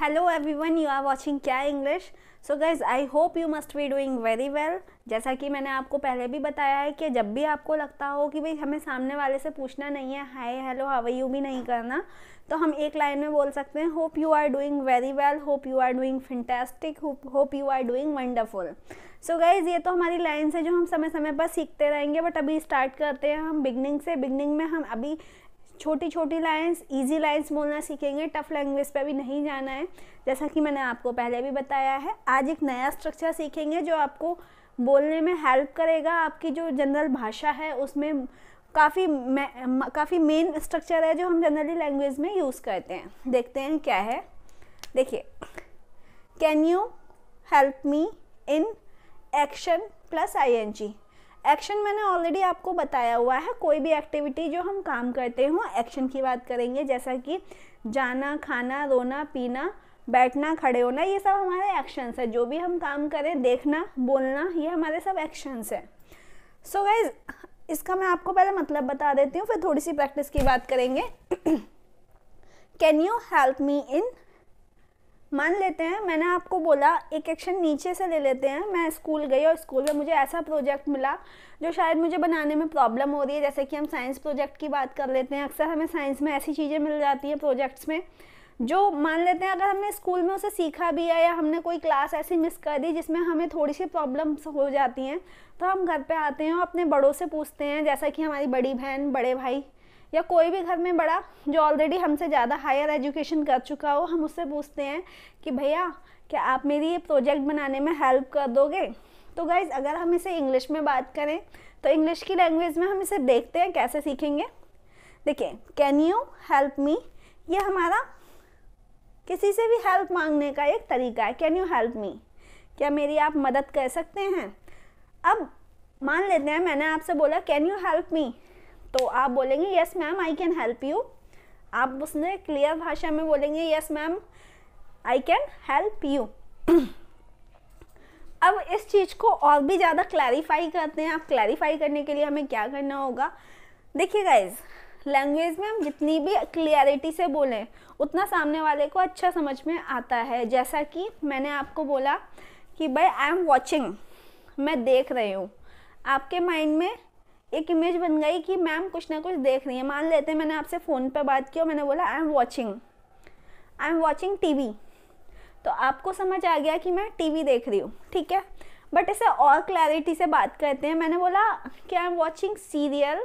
Hello everyone you are watching क्या English so guys I hope you must be doing very well जैसा कि मैंने आपको पहले भी बताया है कि जब भी आपको लगता हो कि भाई हमें सामने वाले से पूछना नहीं है हाय हेलो हाव यू भी नहीं करना तो हम एक लाइन में बोल सकते हैं hope you are doing very well hope you are doing fantastic hope you are doing wonderful so guys ये तो हमारी लाइन है जो हम समय समय पर सीखते रहेंगे बट अभी स्टार्ट करते हैं हम बिगनिंग से बिगनिंग में हम अभी छोटी छोटी लाइन्स ईजी लाइन्स बोलना सीखेंगे टफ लैंग्वेज पर भी नहीं जाना है जैसा कि मैंने आपको पहले भी बताया है आज एक नया स्ट्रक्चर सीखेंगे जो आपको बोलने में हेल्प करेगा आपकी जो जनरल भाषा है उसमें काफ़ी काफ़ी मेन स्ट्रक्चर है जो हम जनरली लैंग्वेज में यूज़ करते हैं देखते हैं क्या है देखिए can you help me in action plus I N G action मैंने ऑलरेडी आपको बताया हुआ है कोई भी एक्टिविटी जो हम काम करते हो एक्शन की बात करेंगे जैसा कि जाना खाना रोना पीना बैठना खड़े होना ये सब हमारे एक्शंस है जो भी हम काम करें देखना बोलना ये हमारे सब एक्शंस है सो so गाइज इसका मैं आपको पहले मतलब बता देती हूँ फिर थोड़ी सी प्रैक्टिस की बात करेंगे can you help me in मान लेते हैं मैंने आपको बोला एक एक्शन नीचे से ले लेते हैं मैं स्कूल गई और स्कूल में मुझे ऐसा प्रोजेक्ट मिला जो शायद मुझे बनाने में प्रॉब्लम हो रही है जैसे कि हम साइंस प्रोजेक्ट की बात कर लेते हैं अक्सर हमें साइंस में ऐसी चीज़ें मिल जाती हैं प्रोजेक्ट्स में जो मान लेते हैं अगर हमने स्कूल में उसे सीखा भी है या हमने कोई क्लास ऐसी मिस कर दी जिसमें हमें थोड़ी सी प्रॉब्लम्स हो जाती हैं तो हम घर पे आते हैं और अपने बड़ों से पूछते हैं जैसा कि हमारी बड़ी बहन बड़े भाई या कोई भी घर में बड़ा जो ऑलरेडी हमसे ज़्यादा हायर एजुकेशन कर चुका हो हम उससे पूछते हैं कि भैया क्या आप मेरी ये प्रोजेक्ट बनाने में हेल्प कर दोगे तो गाइज़ अगर हम इसे इंग्लिश में बात करें तो इंग्लिश की लैंग्वेज में हम इसे देखते हैं कैसे सीखेंगे देखिए कैन यू हेल्प मी ये हमारा किसी से भी हेल्प मांगने का एक तरीका है कैन यू हेल्प मी क्या मेरी आप मदद कर सकते हैं अब मान लेते हैं मैंने आपसे बोला कैन यू हेल्प मी तो आप बोलेंगे yes ma'am I can help you आप उसने क्लियर भाषा में बोलेंगे yes ma'am I can help you अब इस चीज़ को और भी ज़्यादा क्लैरिफाई करते हैं आप क्लैरिफाई करने के लिए हमें क्या करना होगा देखिए गाइज लैंग्वेज में हम जितनी भी क्लियरिटी से बोलें उतना सामने वाले को अच्छा समझ में आता है जैसा कि मैंने आपको बोला कि भाई आई एम वॉचिंग मैं देख रही हूँ आपके माइंड में एक इमेज बन गई कि मैम कुछ ना कुछ देख रही है मान लेते हैं मैंने आपसे फ़ोन पर बात की और मैंने बोला I am watching I am watching T तो आपको समझ आ गया कि मैं टी देख रही हूँ ठीक है बट इसे और क्लैरिटी से बात करते हैं मैंने बोला कि आई एम वॉचिंग सीरियल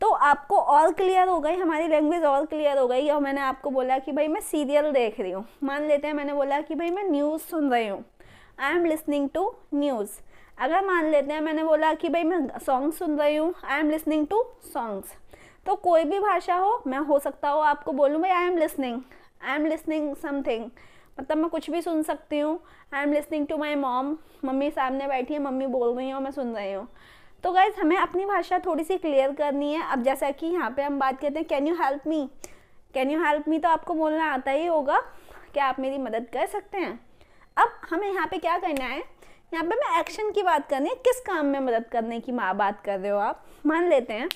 तो आपको और क्लियर हो गई हमारी लैंग्वेज और क्लियर हो गई और मैंने आपको बोला कि भाई मैं सीरियल देख रही हूँ मान लेते हैं मैंने बोला कि भाई मैं न्यूज़ सुन रही हूँ I am listening to news अगर मान लेते हैं मैंने बोला कि भाई मैं सॉन्ग सुन रही हूँ I am listening to songs तो कोई भी भाषा हो मैं हो सकता हो आपको बोलूँ भाई I am listening I am listening something मतलब मैं कुछ भी सुन सकती हूँ I am listening to my mom मम्मी सामने बैठी है मम्मी बोल रही हूँ मैं सुन रही हूँ तो गाइज हमें अपनी भाषा थोड़ी सी क्लियर करनी है अब जैसा कि यहाँ पे हम बात करते हैं can you help me can you help me तो आपको बोलना आता ही होगा क्या आप मेरी मदद कर सकते हैं अब हमें यहाँ पे क्या करना है यहाँ पे मैं एक्शन की बात करनी रही किस काम में मदद करने की माँ बात कर रहे हो आप मान लेते हैं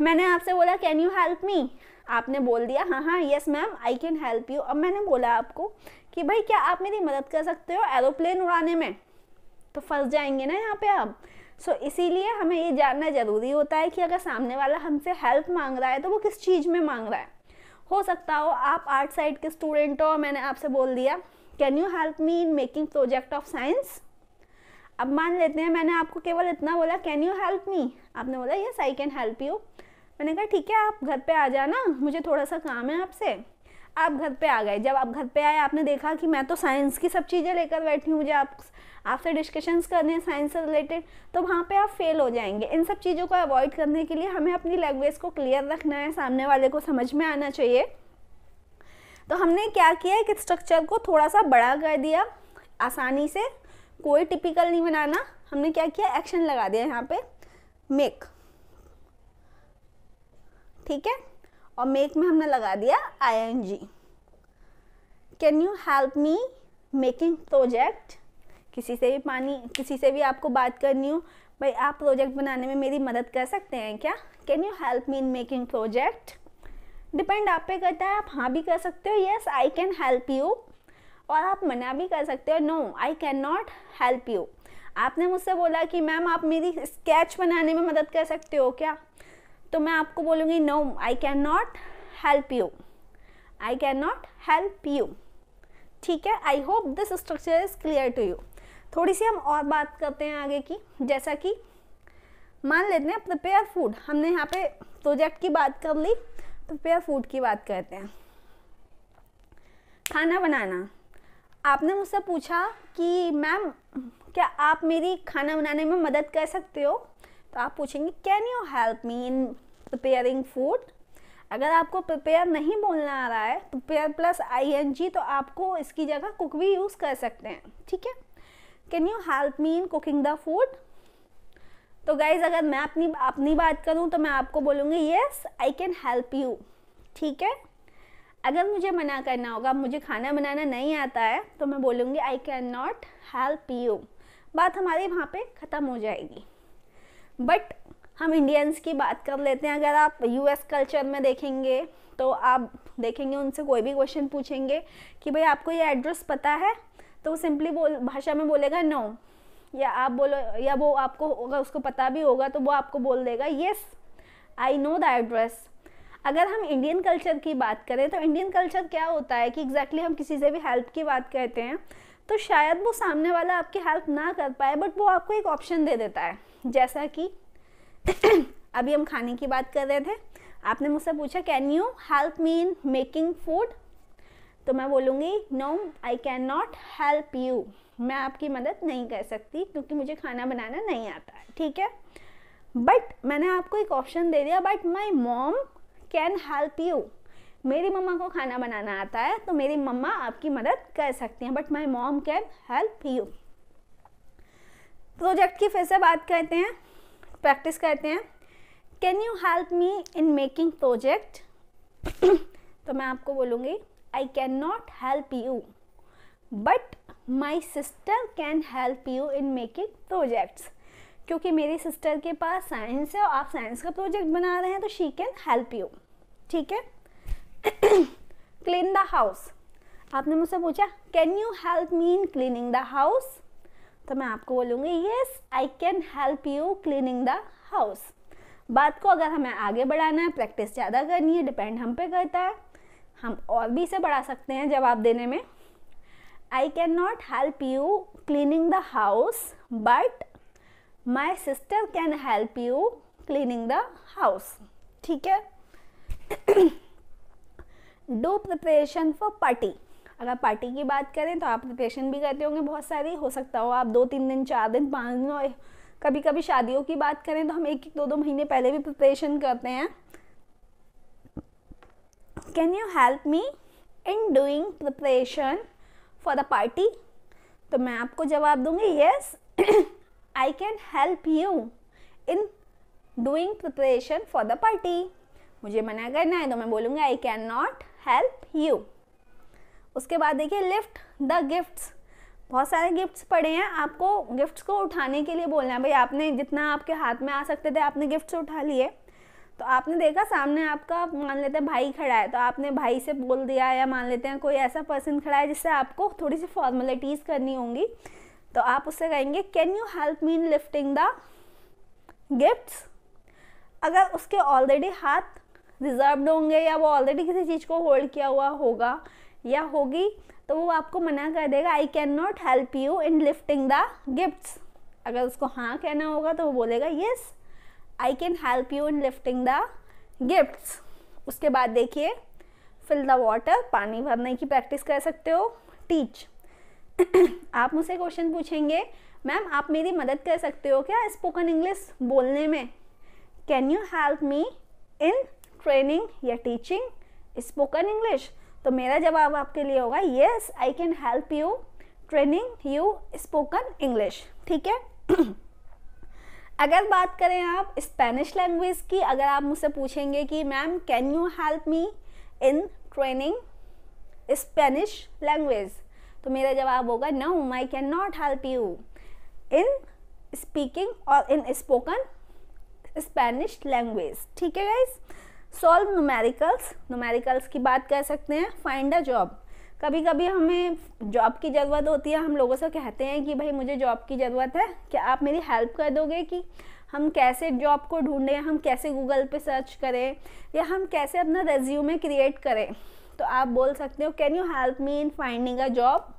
मैंने आपसे बोला कैन यू हेल्प मी आपने बोल दिया हाँ हाँ yes ma'am I can help you अब मैंने बोला आपको कि भाई क्या आप मेरी मदद कर सकते हो एरोप्लेन उड़ाने में तो फंस जाएंगे ना यहाँ पे आप सो so, इसीलिए हमें ये जानना ज़रूरी होता है कि अगर सामने वाला हमसे हेल्प मांग रहा है तो वो किस चीज़ में मांग रहा है हो सकता हो आप आर्ट साइड के स्टूडेंट हो मैंने आपसे बोल दिया can you help me in making project of science अब मान लेते हैं मैंने आपको केवल इतना बोला कैन यू हेल्प मी आपने बोला yes I can help you मैंने कहा ठीक है आप घर पे आ जाना मुझे थोड़ा सा काम है आपसे आप घर पे आ गए जब आप घर पे आए आपने देखा कि मैं तो साइंस की सब चीज़ें लेकर बैठी हूँ मुझे आप आपसे डिस्कशंस करने हैं साइंस से रिलेटेड तो वहाँ पे आप फेल हो जाएंगे इन सब चीज़ों को अवॉइड करने के लिए हमें अपनी लैंग्वेज को क्लियर रखना है सामने वाले को समझ में आना चाहिए तो हमने क्या किया एक स्ट्रक्चर को थोड़ा सा बड़ा कर दिया आसानी से कोई टिपिकल नहीं बनाना हमने क्या किया एक्शन लगा दिया यहाँ पे मेक ठीक है और मेक में हमने लगा दिया I N G can you help me making project किसी से भी पानी किसी से भी आपको बात करनी हो भाई आप प्रोजेक्ट बनाने में मेरी मदद कर सकते हैं क्या can you help me in making project depend आप पे करता है आप हाँ भी कर सकते हो yes I can help you और आप मना भी कर सकते हो no I can not help you आपने मुझसे बोला कि मैम आप मेरी स्केच बनाने में मदद कर सकते हो क्या तो मैं आपको बोलूँगी no I can not help you I can not help you ठीक है I hope this structure is clear to you थोड़ी सी हम और बात करते हैं आगे की जैसा कि मान लेते हैं प्रिपेयर फूड हमने यहाँ पे प्रोजेक्ट की बात कर ली तो प्रिया फूड की बात करते हैं खाना बनाना आपने मुझसे पूछा कि मैम क्या आप मेरी खाना बनाने में मदद कर सकते हो तो आप पूछेंगे can you help me in preparing food अगर आपको प्रिपेयर नहीं बोलना आ रहा है तो prepare plus I N G तो आपको इसकी जगह कुक भी यूज़ कर सकते हैं ठीक है can you help me in cooking the food तो गाइज अगर मैं अपनी अपनी बात करूँ तो मैं आपको बोलूँगी yes I can help you ठीक है अगर मुझे मना करना होगा मुझे खाना बनाना नहीं आता है तो मैं बोलूँगी I can not help you बात हमारी वहाँ पे ख़त्म हो जाएगी बट हम इंडियंस की बात कर लेते हैं अगर आप यूएस कल्चर में देखेंगे तो आप देखेंगे उनसे कोई भी क्वेश्चन पूछेंगे कि भाई आपको ये एड्रेस पता है तो वो सिंपली बोल भाषा में बोलेगा नो no. या आप बोलो या वो आपको अगर उसको पता भी होगा तो वो आपको बोल देगा yes I know the address अगर हम इंडियन कल्चर की बात करें तो इंडियन कल्चर क्या होता है कि एग्जैक्टली exactly हम किसी से भी हेल्प की बात करते हैं तो शायद वो सामने वाला आपकी हेल्प ना कर पाए बट वो आपको एक ऑप्शन दे देता है जैसा कि अभी हम खाने की बात कर रहे थे आपने मुझसे पूछा can you help me in making food तो मैं बोलूँगी no I can not help you मैं आपकी मदद नहीं कर सकती क्योंकि मुझे खाना बनाना नहीं आता है ठीक है बट मैंने आपको एक ऑप्शन दे दिया but my mom can help you मेरी मम्मा को खाना बनाना आता है तो मेरी मम्मा आपकी मदद कर सकती हैं but my mom can help you project की फिर से बात करते हैं प्रैक्टिस करते हैं can you help me in making project तो मैं आपको बोलूँगी I can not help you but my sister can help you in making projects क्योंकि मेरी सिस्टर के पास साइंस है और आप साइंस का प्रोजेक्ट बना रहे हैं तो शी कैन हेल्प यू ठीक है क्लीन द हाउस आपने मुझसे पूछा can you help me in cleaning the house तो मैं आपको बोलूँगी yes I can help you cleaning the house बात को अगर हमें आगे बढ़ाना है प्रैक्टिस ज़्यादा करनी है डिपेंड हम पे करता है हम और भी इसे बढ़ा सकते हैं जवाब देने में I can not help you cleaning the house but my sister can help you cleaning the house ठीक है डू प्रिपरेशन फॉर पार्टी अगर पार्टी की बात करें तो आप प्रिपरेशन भी करते होंगे बहुत सारी हो सकता हो आप दो तीन दिन चार दिन पाँच दिन और कभी कभी शादियों की बात करें तो हम एक एक दो दो महीने पहले भी प्रिपरेशन करते हैं can you help me in doing preparation for the party तो मैं आपको जवाब दूंगी yes I can help you in doing preparation for the party मुझे मना करना है तो मैं बोलूँगी I can not help you उसके बाद देखिए लिफ्ट द गिफ्ट्स बहुत सारे गिफ्ट्स पड़े हैं आपको गिफ्ट्स को उठाने के लिए बोलना है भाई आपने जितना आपके हाथ में आ सकते थे आपने गिफ्ट्स उठा लिए तो आपने देखा सामने आपका मान लेते हैं भाई खड़ा है तो आपने भाई से बोल दिया या मान लेते हैं कोई ऐसा पर्सन खड़ा है जिससे आपको थोड़ी सी फॉर्मेलिटीज़ करनी होंगी तो आप उससे कहेंगे can you help me in lifting the gifts अगर उसके ऑलरेडी हाथ रिजर्व होंगे या वो ऑलरेडी किसी चीज़ को होल्ड किया हुआ होगा या होगी तो वो आपको मना कर देगा I can not help you in lifting the gifts अगर उसको हाँ कहना होगा तो वो बोलेगा yes yes, I can help you in lifting the gifts उसके बाद देखिए फिल द वाटर पानी भरने की प्रैक्टिस कर सकते हो टीच आप मुझसे क्वेश्चन पूछेंगे मैम आप मेरी मदद कर सकते हो क्या स्पोकन इंग्लिश बोलने में can you help me in training या टीचिंग स्पोकन इंग्लिश तो मेरा जवाब आपके लिए होगा yes I can help you training you spoken English ठीक है अगर बात करें आप स्पेनिश लैंग्वेज की अगर आप मुझसे पूछेंगे कि ma'am can you help me in training Spanish language तो मेरा जवाब होगा no I can not help you in speaking और इन स्पोकन स्पेनिश लैंग्वेज ठीक है गाइज सॉल्व नुमेरिकल्स नुमेरिकल्स की बात कर सकते हैं फाइंड अ जॉब कभी कभी हमें जॉब की ज़रूरत होती है हम लोगों से कहते हैं कि भाई मुझे जॉब की ज़रूरत है क्या आप मेरी हेल्प कर दोगे कि हम कैसे जॉब को ढूंढें हम कैसे गूगल पे सर्च करें या हम कैसे अपना रेज्यूमे क्रिएट करें तो आप बोल सकते हो can you help me in finding a job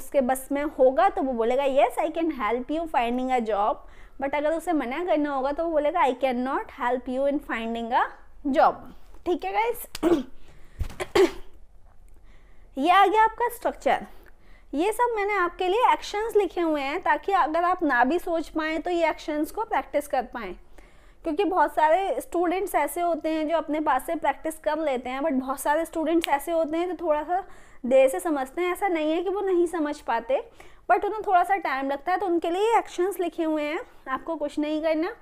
उसके बस में होगा तो वो बोलेगा yes I can help you finding a job but अगर उसे मना करना होगा तो वो बोलेगा I can not help you in finding a job ठीक है गाइस ये आ गया आपका स्ट्रक्चर ये सब मैंने आपके लिए एक्शंस लिखे हुए हैं ताकि अगर आप ना भी सोच पाएँ तो ये एक्शंस को प्रैक्टिस कर पाएँ क्योंकि बहुत सारे स्टूडेंट्स ऐसे होते हैं जो अपने पास से प्रैक्टिस कर लेते हैं बट बहुत सारे स्टूडेंट्स ऐसे होते हैं जो थोड़ा सा देर से समझते हैं ऐसा नहीं है कि वो नहीं समझ पाते बट उन्हें थोड़ा सा टाइम लगता है तो उनके लिए एक्शंस लिखे हुए हैं आपको कुछ नहीं करना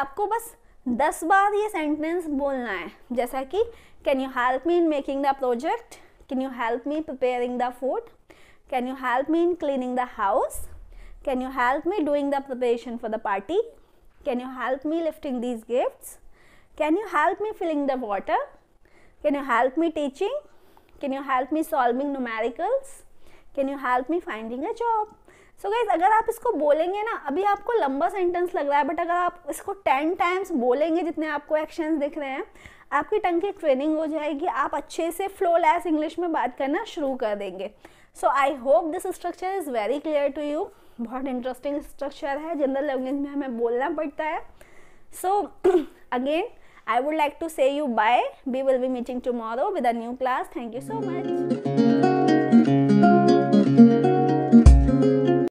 आपको बस दस बार ये सेंटेंस बोलना है जैसा कि can you help me in making the project Can you help me preparing the food? Can you help me in cleaning the house? Can you help me doing the preparation for the party? Can you help me lifting these gifts? Can you help me filling the water? Can you help me teaching? Can you help me solving numericals? Can you help me finding a job? So so guys अगर आप इसको बोलेंगे ना अभी आपको लंबा sentence लग रहा है बट अगर आप इसको टेन टाइम्स बोलेंगे जितने आपको एक्शन दिख रहे हैं आपकी टंग की ट्रेनिंग हो जाएगी आप अच्छे से फ्लोलेस इंग्लिश में बात करना शुरू कर देंगे so I hope this structure is very clear to you बहुत इंटरेस्टिंग स्ट्रक्चर है जनरल लैंग्वेज में हमें बोलना पड़ता है so again I would like to say you bye we will be meeting tomorrow with a new class thank you so much